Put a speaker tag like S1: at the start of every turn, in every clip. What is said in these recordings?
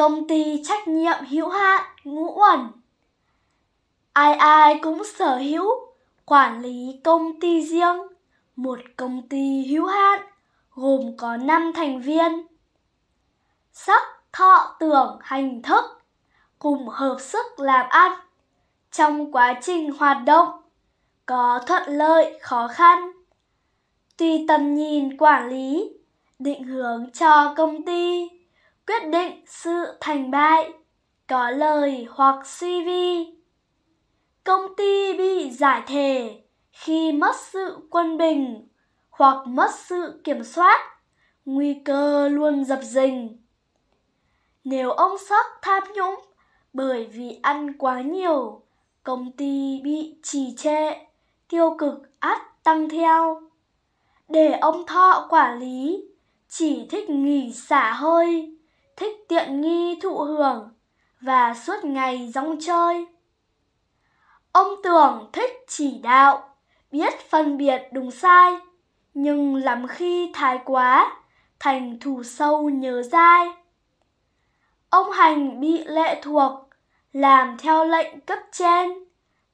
S1: Công ty trách nhiệm hữu hạn Ngũ Ẩn. Ai ai cũng sở hữu, quản lý công ty riêng, một công ty hữu hạn gồm có 5 thành viên. Sắc, thọ, tưởng, hành, thức cùng hợp sức làm ăn. Trong quá trình hoạt động có thuận lợi, khó khăn. Tùy tầm nhìn quản lý, định hướng cho công ty quyết định sự thành bại có lời hoặc suy vi công ty bị giải thể khi mất sự quân bình hoặc mất sự kiểm soát nguy cơ luôn dập dình nếu ông sắc tham nhũng bởi vì ăn quá nhiều công ty bị trì trệ tiêu cực át tăng theo để ông thọ quản lý chỉ thích nghỉ xả hơi thích tiện nghi thụ hưởng và suốt ngày rong chơi. Ông tưởng thích chỉ đạo, biết phân biệt đúng sai, nhưng lắm khi thái quá, thành thù sâu nhớ dai. Ông hành bị lệ thuộc, làm theo lệnh cấp trên,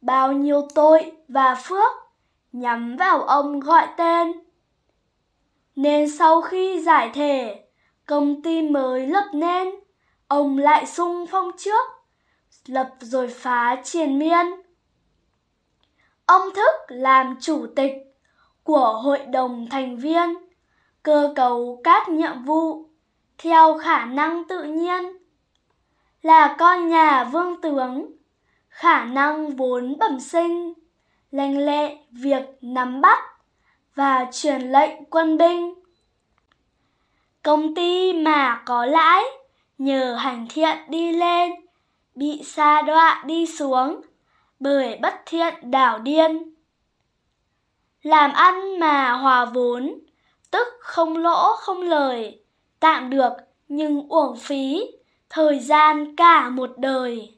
S1: bao nhiêu tội và phước nhắm vào ông gọi tên. Nên sau khi giải thể, công ty mới lập nên ông lại sung phong trước lập rồi phá triền miên ông thức làm chủ tịch của hội đồng thành viên cơ cấu các nhiệm vụ theo khả năng tự nhiên là con nhà vương tướng khả năng vốn bẩm sinh lành lệ việc nắm bắt và truyền lệnh quân binh Công ty mà có lãi, nhờ hành thiện đi lên, bị xa đọa đi xuống, bởi bất thiện đảo điên. Làm ăn mà hòa vốn, tức không lỗ không lời, tạm được nhưng uổng phí, thời gian cả một đời.